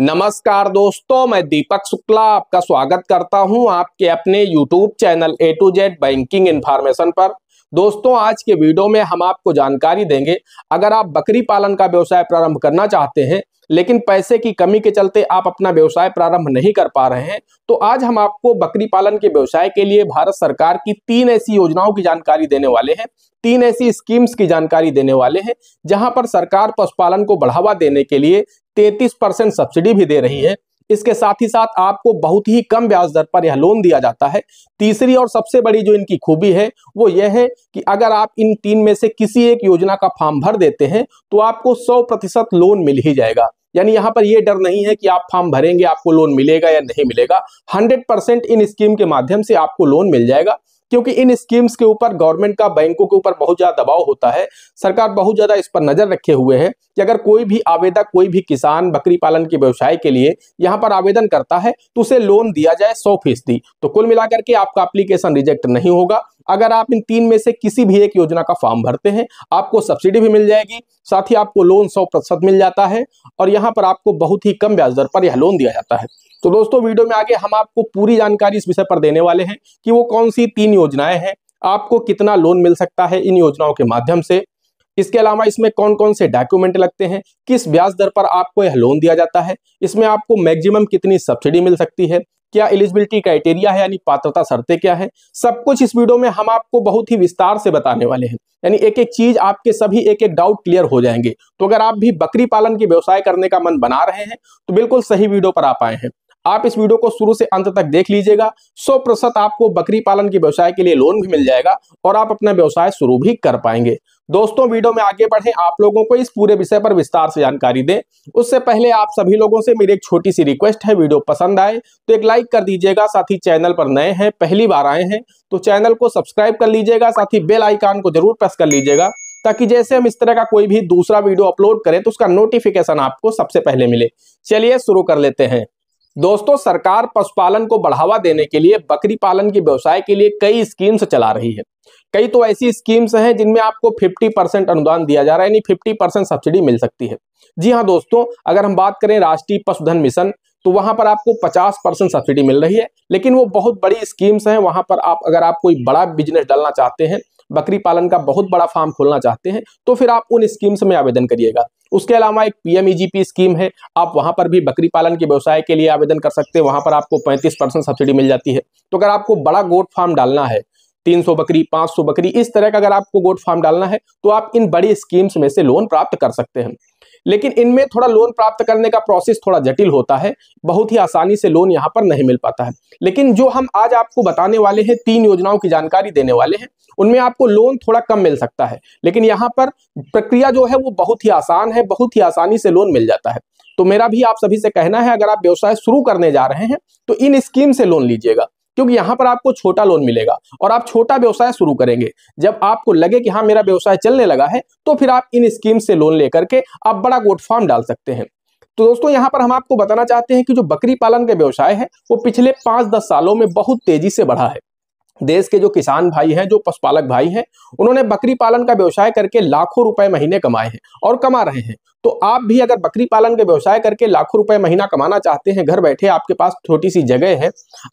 नमस्कार दोस्तों मैं दीपक शुक्ला आपका स्वागत करता हूं आपके अपने YouTube channel A to Z banking information पर दोस्तों आज के वीडियो में हम आपको जानकारी देंगे अगर आप बकरी पालन का व्यवसाय प्रारंभ करना चाहते हैं लेकिन पैसे की कमी के चलते आप अपना व्यवसाय प्रारंभ नहीं कर पा रहे हैं तो आज हम आपको बकरी पालन के व्यवसाय के लिए भारत सरकार की तीन ऐसी योजनाओं की जानकारी देने वाले हैं तीन ऐसी स्कीम्स की जानकारी देने वाले हैं जहां पर सरकार पशुपालन को बढ़ावा देने के लिए 33 परसेंट सब्सिडी भी दे रही है इसके साथ ही साथ आपको बहुत ही कम ब्याज दर पर यह लोन दिया जाता है तीसरी और सबसे बड़ी जो इनकी खूबी है वो यह है कि अगर आप इन तीन में से किसी एक योजना का फॉर्म भर देते हैं तो आपको सौ प्रतिशत लोन मिल ही जाएगा यानी यहाँ पर यह डर नहीं है कि आप फॉर्म भरेंगे आपको लोन मिलेगा या नहीं मिलेगा 100 परसेंट इन स्कीम के माध्यम से आपको लोन मिल जाएगा क्योंकि इन स्कीम्स के ऊपर गवर्नमेंट का बैंकों के ऊपर बहुत ज्यादा दबाव होता है सरकार बहुत ज्यादा इस पर नजर रखे हुए है कि अगर कोई भी आवेदक कोई भी किसान बकरी पालन के व्यवसाय के लिए यहाँ पर आवेदन करता है तो उसे लोन दिया जाए सौ फीसदी तो कुल मिलाकर के आपका अप्लीकेशन रिजेक्ट नहीं होगा अगर आप इन तीन में से किसी भी एक योजना का फॉर्म भरते हैं आपको सब्सिडी भी मिल जाएगी साथ ही आपको लोन सौ प्रतिशत मिल जाता है और यहाँ पर आपको बहुत ही कम ब्याज दर पर यह लोन दिया जाता है तो दोस्तों वीडियो में आगे हम आपको पूरी जानकारी इस विषय पर देने वाले हैं कि वो कौन सी तीन योजनाएं हैं आपको कितना लोन मिल सकता है इन योजनाओं के माध्यम से इसके अलावा इसमें कौन कौन से डॉक्यूमेंट लगते हैं किस ब्याज दर पर आपको यह लोन दिया जाता है इसमें आपको मैक्सिमम कितनी सब्सिडी मिल सकती है क्या एलिजिबिलिटी क्राइटेरिया है यानी पात्रता शर्तें क्या है सब कुछ इस वीडियो में हम आपको बहुत ही विस्तार से बताने वाले हैं यानी एक एक चीज आपके सभी एक एक डाउट क्लियर हो जाएंगे तो अगर आप भी बकरी पालन के व्यवसाय करने का मन बना रहे हैं तो बिल्कुल सही वीडियो पर आप आए हैं आप इस वीडियो को शुरू से अंत तक देख लीजिएगा सौ प्रतिशत आपको बकरी पालन के व्यवसाय के लिए लोन भी मिल जाएगा और आप अपना व्यवसाय शुरू भी कर पाएंगे दोस्तों वीडियो में आगे बढ़े आप लोगों को इस पूरे विषय पर विस्तार से जानकारी दें उससे पहले आप सभी लोगों से मेरी एक छोटी सी रिक्वेस्ट है वीडियो पसंद आए तो एक लाइक कर दीजिएगा साथ ही चैनल पर नए हैं पहली बार आए हैं तो चैनल को सब्सक्राइब कर लीजिएगा साथ ही बेल आइकान को जरूर प्रेस कर लीजिएगा ताकि जैसे हम इस तरह का कोई भी दूसरा वीडियो अपलोड करें तो उसका नोटिफिकेशन आपको सबसे पहले मिले चलिए शुरू कर लेते हैं दोस्तों सरकार पशुपालन को बढ़ावा देने के लिए बकरी पालन के व्यवसाय के लिए कई स्कीम्स चला रही है कई तो ऐसी स्कीम्स हैं जिनमें आपको 50 परसेंट अनुदान दिया जा रहा है यानी 50 परसेंट सब्सिडी मिल सकती है जी हाँ दोस्तों अगर हम बात करें राष्ट्रीय पशुधन मिशन तो वहां पर आपको 50 परसेंट सब्सिडी मिल रही है लेकिन वो बहुत बड़ी स्कीम्स हैं वहां पर आप अगर आप कोई बड़ा बिजनेस डालना चाहते हैं बकरी पालन का बहुत बड़ा फार्म खोलना चाहते हैं तो फिर आप उन स्कीम्स में आवेदन करिएगा उसके अलावा एक पीएमईजीपी स्कीम है आप वहां पर भी बकरी पालन के व्यवसाय के लिए आवेदन कर सकते हैं वहां पर आपको पैंतीस परसेंट सब्सिडी मिल जाती है तो अगर आपको बड़ा गोट फार्म डालना है 300 बकरी 500 बकरी इस तरह का अगर आपको गोट फार्म डालना है तो आप इन बड़ी स्कीम्स में से लोन प्राप्त कर सकते हैं लेकिन इनमें थोड़ा लोन प्राप्त करने का प्रोसेस थोड़ा जटिल होता है बहुत ही आसानी से लोन यहाँ पर नहीं मिल पाता है लेकिन जो हम आज आपको बताने वाले हैं तीन योजनाओं की जानकारी देने वाले हैं उनमें आपको लोन थोड़ा कम मिल सकता है लेकिन यहाँ पर प्रक्रिया जो है वो बहुत ही आसान है बहुत ही आसानी से लोन मिल जाता है तो मेरा भी आप सभी से कहना है अगर आप व्यवसाय शुरू करने जा रहे हैं तो इन स्कीम से लोन लीजिएगा क्योंकि यहां पर आपको छोटा लोन मिलेगा और आप छोटा व्यवसाय शुरू करेंगे जब आपको लगे कि हाँ मेरा व्यवसाय चलने लगा है तो फिर आप इन स्कीम से लोन लेकर के आप बड़ा गोट फार्म डाल सकते हैं तो दोस्तों यहां पर हम आपको बताना चाहते हैं कि जो बकरी पालन का व्यवसाय है वो पिछले पांच दस सालों में बहुत तेजी से बढ़ा है देश के जो किसान भाई हैं जो पशुपालक भाई हैं उन्होंने बकरी पालन का व्यवसाय करके लाखों रुपए महीने कमाए हैं और कमा रहे हैं तो आप भी अगर बकरी पालन के व्यवसाय करके लाखों रुपए महीना कमाना चाहते हैं घर बैठे आपके पास छोटी सी जगह है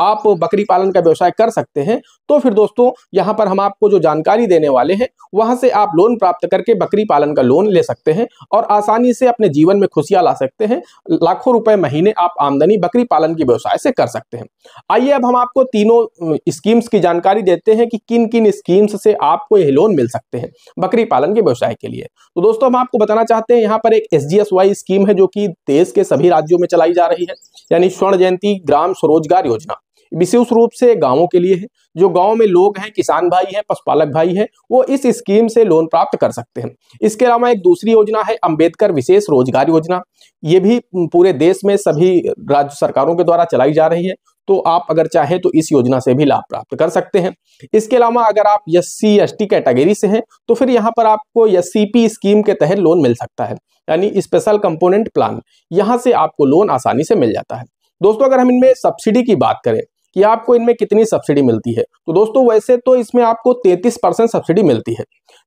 आप बकरी पालन का व्यवसाय कर सकते हैं तो फिर दोस्तों यहाँ पर हम आपको जो जानकारी देने वाले हैं वहां से आप लोन प्राप्त करके बकरी पालन का लोन ले सकते हैं और आसानी से अपने जीवन में खुशियां ला सकते हैं लाखों रुपए महीने आप आमदनी बकरी पालन के व्यवसाय से कर सकते हैं आइए अब हम आपको तीनों स्कीम्स की जानकारी देते हैं कि किन किन स्कीम्स से आपको यह लोन मिल सकते हैं बकरी पालन के व्यवसाय के लिए तो दोस्तों हम आपको बताना चाहते हैं यहाँ पर एक एस स्कीम है जो कि देश के सभी राज्यों में चलाई जा रही है यानी स्वर्ण जयंती ग्राम स्वरोजगार योजना विशेष रूप से गांवों के लिए है जो गांव में लोग हैं किसान भाई हैं पशुपालक भाई हैं वो इस स्कीम से लोन प्राप्त कर सकते हैं इसके अलावा एक दूसरी योजना है अंबेडकर विशेष रोजगार योजना ये भी पूरे देश में सभी राज्य सरकारों के द्वारा चलाई जा रही है तो आप अगर चाहें तो इस योजना से भी लाभ प्राप्त कर सकते हैं इसके अलावा अगर आप S C S T category से हैं तो फिर यहाँ पर आपको एस स्कीम के तहत लोन मिल सकता है यानी स्पेशल कंपोनेंट प्लान यहाँ से आपको लोन आसानी से मिल जाता है दोस्तों अगर हम इनमें सब्सिडी की बात करें कि आपको इनमें कितनी सब्सिडी मिलती है तो दोस्तों वैसे तो इसमें आपको तैतीस परसेंट सब्सिडी मिलती है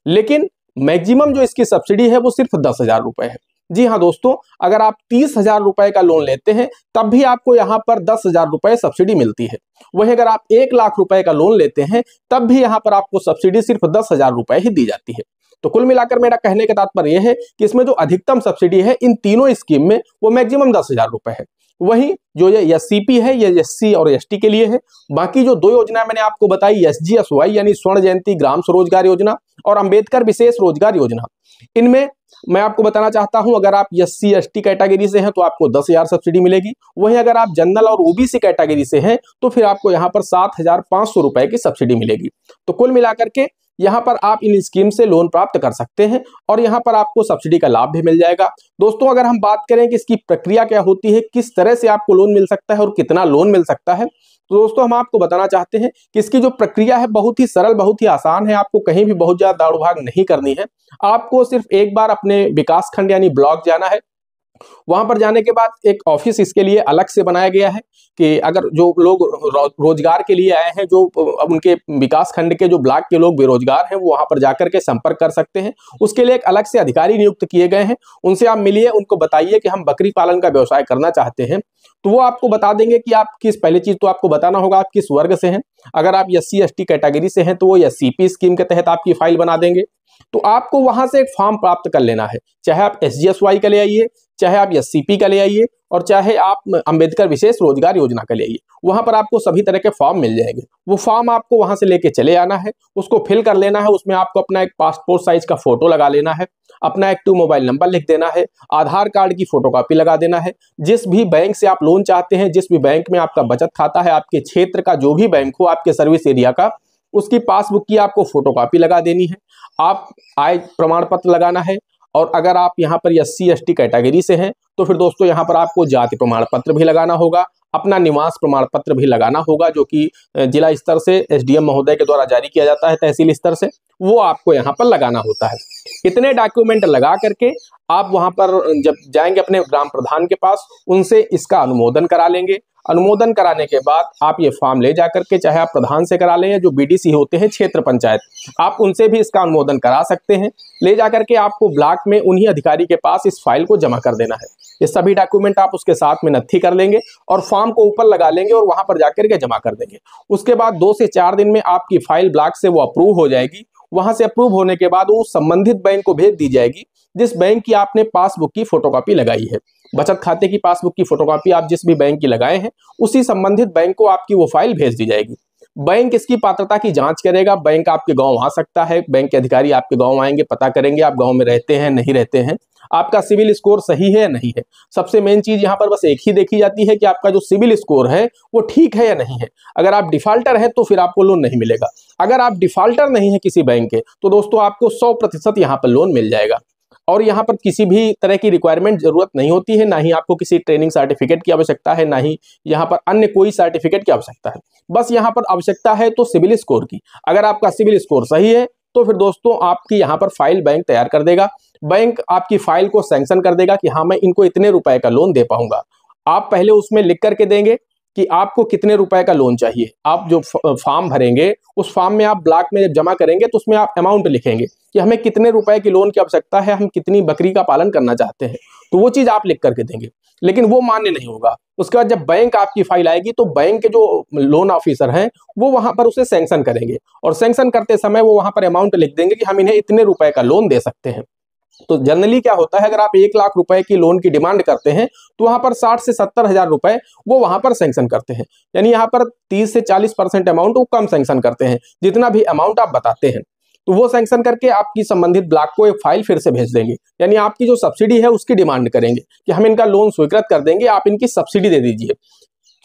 लेकिन मैक्सिमम जो इसकी सब्सिडी है वो सिर्फ दस हजार रुपए है जी हाँ दोस्तों अगर आप तीस हजार रुपए का लोन लेते हैं तब भी आपको यहाँ पर दस हजार रुपए सब्सिडी मिलती है वहीं अगर आप एक लाख रुपए का लोन लेते हैं तब भी यहाँ पर आपको सब्सिडी सिर्फ दस हजार रुपए ही दी जाती है तो कुल मिलाकर मेरा कहने का तात्पर्य है कि इसमें जो अधिकतम सब्सिडी है इन तीनों स्कीम में वो मैक्सिमम दस हजार रुपए है वहीं जो ये एस है ये एस और एस के लिए है बाकी जो दो योजना मैंने आपको बताई एस जी एस वाई यानी स्वर्ण जयंती ग्राम स्वरोजगार योजना और अंबेडकर विशेष रोजगार योजना इनमें मैं आपको बताना चाहता हूं अगर आप S C S T category से हैं तो आपको दस हजार सब्सिडी मिलेगी वहीं अगर आप जनरल और ओबीसी कैटेगरी से हैं तो फिर आपको यहां पर सात हजार पांच सौ रुपए की सब्सिडी मिलेगी तो कुल मिलाकर के यहाँ पर आप इन स्कीम से लोन प्राप्त कर सकते हैं और यहाँ पर आपको सब्सिडी का लाभ भी मिल जाएगा दोस्तों अगर हम बात करें कि इसकी प्रक्रिया क्या होती है किस तरह से आपको लोन मिल सकता है और कितना लोन मिल सकता है तो दोस्तों हम आपको बताना चाहते हैं कि इसकी जो प्रक्रिया है बहुत ही सरल बहुत ही आसान है आपको कहीं भी बहुत ज्यादा दाड़ू भाग नहीं करनी है आपको सिर्फ एक बार अपने विकास खंड यानी ब्लॉक जाना है वहां पर जाने के बाद एक ऑफिस इसके लिए अलग से बनाया गया है कि अगर जो लोग रोजगार के लिए आए हैं जो उनके विकास खंड के जो ब्लॉक के लोग बेरोजगार हैं वो वहां पर जाकर के संपर्क कर सकते हैं उसके लिए एक अलग से अधिकारी नियुक्त किए गए हैं उनसे आप मिलिए उनको बताइए कि हम बकरी पालन का व्यवसाय करना चाहते हैं तो वो आपको बता देंगे कि आप किस पहली चीज तो आपको बताना होगा आप किस वर्ग से हैं अगर आप एस सी कैटेगरी से हैं तो वो एस स्कीम के तहत आपकी फाइल बना देंगे तो आपको वहां से एक फॉर्म प्राप्त कर लेना है चाहे आप एस जी एस वाई का ले आइए चाहे आप एस का ले आइए और चाहे आप अंबेडकर विशेष रोजगार योजना का ले आइए वहाँ पर आपको सभी तरह के फॉर्म मिल जाएंगे वो फॉर्म आपको वहाँ से लेके चले आना है उसको फिल कर लेना है उसमें आपको अपना एक पासपोर्ट साइज का फोटो लगा लेना है अपना एक टू मोबाइल नंबर लिख देना है आधार कार्ड की फोटोकॉपी लगा देना है जिस भी बैंक से आप लोन चाहते हैं जिस भी बैंक में आपका बचत खाता है आपके क्षेत्र का जो भी बैंक हो आपके सर्विस एरिया का उसकी पासबुक की आपको फोटोकॉपी लगा देनी है आप आय प्रमाण पत्र लगाना है और अगर आप यहाँ पर एस सी कैटेगरी से हैं तो फिर दोस्तों यहाँ पर आपको जाति प्रमाण पत्र भी लगाना होगा अपना निवास प्रमाण पत्र भी लगाना होगा जो कि जिला स्तर से एसडीएम महोदय के द्वारा जारी किया जाता है तहसील स्तर से वो आपको यहाँ पर लगाना होता है इतने डॉक्यूमेंट लगा करके आप वहाँ पर जब जाएंगे अपने ग्राम प्रधान के पास उनसे इसका अनुमोदन करा लेंगे अनुमोदन कराने के बाद आप ये फॉर्म ले जाकर के चाहे आप प्रधान से करा लें या जो बीडीसी होते हैं क्षेत्र पंचायत आप उनसे भी इसका अनुमोदन करा सकते हैं ले जाकर के आपको ब्लॉक में उन्हीं अधिकारी के पास इस फाइल को जमा कर देना है ये सभी डॉक्यूमेंट आप उसके साथ में नत्थी कर लेंगे और फॉर्म को ऊपर लगा लेंगे और वहां पर जाकर के जमा कर देंगे उसके बाद दो से चार दिन में आपकी फाइल ब्लॉक से वो अप्रूव हो जाएगी वहां से अप्रूव होने के बाद वो संबंधित बैंक को भेज दी जाएगी जिस बैंक की आपने पासबुक की फोटोकॉपी लगाई है बचत खाते की पासबुक की फोटोकॉपी आप जिस भी बैंक की लगाए हैं उसी संबंधित बैंक को आपकी वो फाइल भेज दी जाएगी बैंक इसकी पात्रता की जांच करेगा बैंक आपके गांव आ सकता है बैंक के अधिकारी आपके गांव आएंगे पता करेंगे आप गांव में रहते हैं नहीं रहते हैं आपका सिविल स्कोर सही है या नहीं है सबसे मेन चीज यहां पर बस एक ही देखी जाती है कि आपका जो सिविल स्कोर है वो ठीक है या नहीं है अगर आप डिफाल्टर हैं तो फिर आपको लोन नहीं मिलेगा अगर आप डिफाल्टर नहीं है किसी बैंक के तो दोस्तों आपको सौ प्रतिशत यहाँ पर लोन मिल जाएगा और यहाँ पर किसी भी तरह की रिक्वायरमेंट जरूरत नहीं होती है ना ही आपको किसी ट्रेनिंग सर्टिफिकेट की आवश्यकता है ना ही यहाँ पर अन्य कोई सर्टिफिकेट की आवश्यकता है बस यहाँ पर आवश्यकता है तो सिविल स्कोर की अगर आपका सिविल स्कोर सही है तो फिर दोस्तों आपकी यहाँ पर फाइल बैंक तैयार कर देगा बैंक आपकी फाइल को सैंक्शन कर देगा कि हाँ मैं इनको इतने रुपए का लोन दे पाऊंगा आप पहले उसमें लिख करके देंगे कि आपको कितने रुपए का लोन चाहिए आप जो फॉर्म भरेंगे उस फॉर्म में आप ब्लॉक में जब जमा करेंगे तो उसमें आप अमाउंट लिखेंगे कि हमें कितने रुपए की लोन की आवश्यकता है हम कितनी बकरी का पालन करना चाहते हैं तो वो चीज़ आप लिख करके देंगे लेकिन वो मान्य नहीं होगा उसके बाद जब बैंक आपकी फाइल आएगी तो बैंक के जो लोन ऑफिसर हैं वो वहां पर उसे सैंक्शन करेंगे और सैंक्शन करते समय वो वहां पर अमाउंट लिख देंगे कि हम इन्हें इतने रुपए का लोन दे सकते हैं तो जनरली क्या होता है अगर आप एक लाख रुपए की लोन की डिमांड करते हैं तो वहां पर साठ से सत्तर हजार रुपए वो वहां पर सेंक्शन करते हैं यानी यहाँ पर तीस से चालीस परसेंट अमाउंट वो कम सेंक्शन करते हैं जितना भी अमाउंट आप बताते हैं तो वो सेंक्शन करके आपकी संबंधित ब्लॉक को एक फाइल फिर से भेज देंगे यानी आपकी जो सब्सिडी है उसकी डिमांड करेंगे कि हम इनका लोन स्वीकृत कर देंगे आप इनकी सब्सिडी दे दीजिए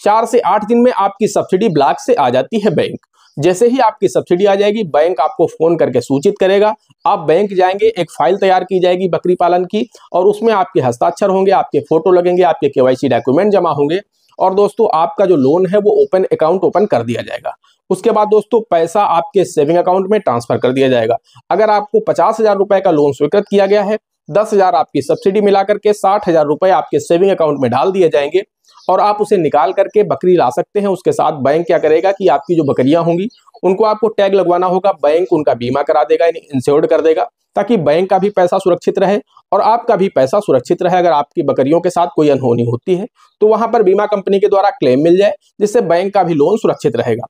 चार से आठ दिन में आपकी सब्सिडी ब्लॉक से आ जाती है बैंक जैसे ही आपकी सब्सिडी आ जाएगी बैंक आपको फोन करके सूचित करेगा आप बैंक जाएंगे एक फाइल तैयार की जाएगी बकरी पालन की और उसमें आपके हस्ताक्षर होंगे आपके फोटो लगेंगे आपके केवाईसी डॉक्यूमेंट जमा होंगे और दोस्तों आपका जो लोन है वो ओपन अकाउंट ओपन कर दिया जाएगा उसके बाद दोस्तों पैसा आपके सेविंग अकाउंट में ट्रांसफर कर दिया जाएगा अगर आपको पचास हजार रुपए का लोन स्वीकृत किया गया है दस हजार आपकी सब्सिडी मिलाकर के साठ हजार रुपए आपके सेविंग अकाउंट में डाल दिए जाएंगे और आप उसे निकाल करके बकरी ला सकते हैं उसके साथ बैंक क्या करेगा कि आपकी जो बकरियां होंगी उनको आपको टैग लगवाना होगा बैंक उनका बीमा करा देगा यानी इंश्योर्ड कर देगा ताकि बैंक का भी पैसा सुरक्षित रहे और आपका भी पैसा सुरक्षित रहे अगर आपकी बकरियों के साथ कोई अनहोनी होती है तो वहां पर बीमा कंपनी के द्वारा क्लेम मिल जाए जिससे बैंक का भी लोन सुरक्षित रहेगा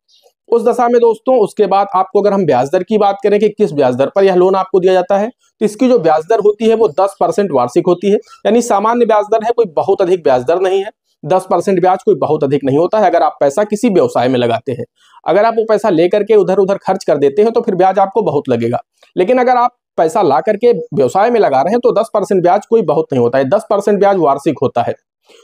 उस दशा में दोस्तों उसके बाद आपको अगर हम ब्याज दर की बात करें कि किस ब्याज दर पर यह लोन आपको दिया जाता है तो इसकी जो ब्याज दर होती है वो दस परसेंट वार्षिक होती है यानी सामान्य ब्याज दर है कोई बहुत अधिक ब्याज दर नहीं है दस परसेंट ब्याज कोई बहुत अधिक नहीं होता है अगर आप पैसा किसी व्यवसाय में लगाते हैं अगर आप वो पैसा लेकर के उधर उधर खर्च कर देते हैं तो फिर ब्याज आपको बहुत लगेगा लेकिन अगर आप पैसा ला करके व्यवसाय में लगा रहे हैं तो दस परसेंट ब्याज कोई बहुत नहीं होता है दस परसेंट ब्याज वार्षिक होता है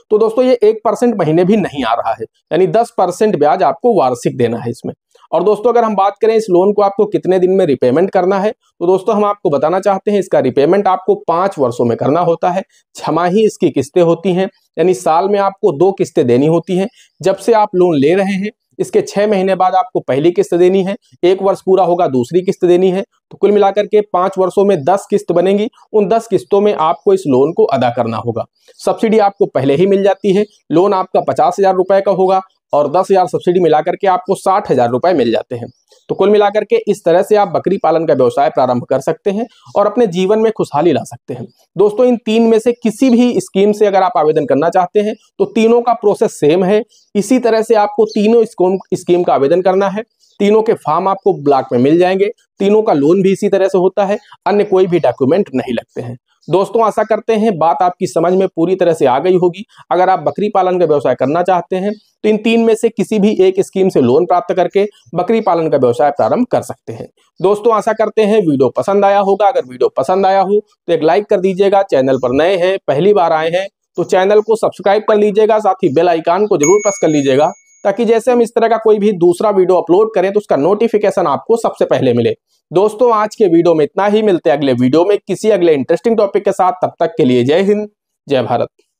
तो दोस्तों ये एक परसेंट महीने भी नहीं आ रहा है यानी दस परसेंट ब्याज आपको वार्षिक देना है इसमें और दोस्तों अगर हम बात करें इस लोन को आपको कितने दिन में रिपेमेंट करना है तो दोस्तों हम आपको बताना चाहते हैं इसका रिपेमेंट आपको पांच वर्षों में करना होता है छमाही इसकी किस्तें होती हैं यानी साल में आपको दो किस्तें देनी होती हैं जब से आप लोन ले रहे हैं इसके छह महीने बाद आपको पहली किस्त देनी है एक वर्ष पूरा होगा दूसरी किस्त देनी है तो कुल मिलाकर के पांच वर्षों में दस किस्त बनेगी उन दस किस्तों में आपको इस लोन को अदा करना होगा सब्सिडी आपको पहले ही मिल जाती है लोन आपका पचास हजार रुपए का होगा और दस हजार सब्सिडी मिलाकर के आपको साठ हजार रुपए मिल जाते हैं तो कुल मिलाकर के इस तरह से आप बकरी पालन का व्यवसाय प्रारंभ कर सकते हैं और अपने जीवन में खुशहाली ला सकते हैं दोस्तों इन तीन में से किसी भी स्कीम से अगर आप आवेदन करना चाहते हैं तो तीनों का प्रोसेस सेम है इसी तरह से आपको तीनों स्कीम स्कीम का आवेदन करना है तीनों के फॉर्म आपको ब्लॉक में मिल जाएंगे तीनों का लोन भी इसी तरह से होता है अन्य कोई भी डॉक्यूमेंट नहीं लगते हैं दोस्तों आशा करते हैं बात आपकी समझ में पूरी तरह से आ गई होगी अगर आप बकरी पालन का व्यवसाय करना चाहते हैं तो इन तीन में से किसी भी एक स्कीम से लोन प्राप्त करके बकरी पालन का व्यवसाय प्रारंभ कर सकते हैं दोस्तों आशा करते हैं वीडियो पसंद आया होगा अगर वीडियो पसंद आया हो तो एक लाइक कर दीजिएगा चैनल पर नए हैं पहली बार आए हैं तो चैनल को सब्सक्राइब कर लीजिएगा साथ ही बेल आइकान को जरूर प्रेस कर लीजिएगा ताकि जैसे हम इस तरह का कोई भी दूसरा वीडियो अपलोड करें तो उसका नोटिफिकेशन आपको सबसे पहले मिले दोस्तों आज के वीडियो में इतना ही मिलते अगले वीडियो में किसी अगले इंटरेस्टिंग टॉपिक के साथ तब तक के लिए जय हिंद जय भारत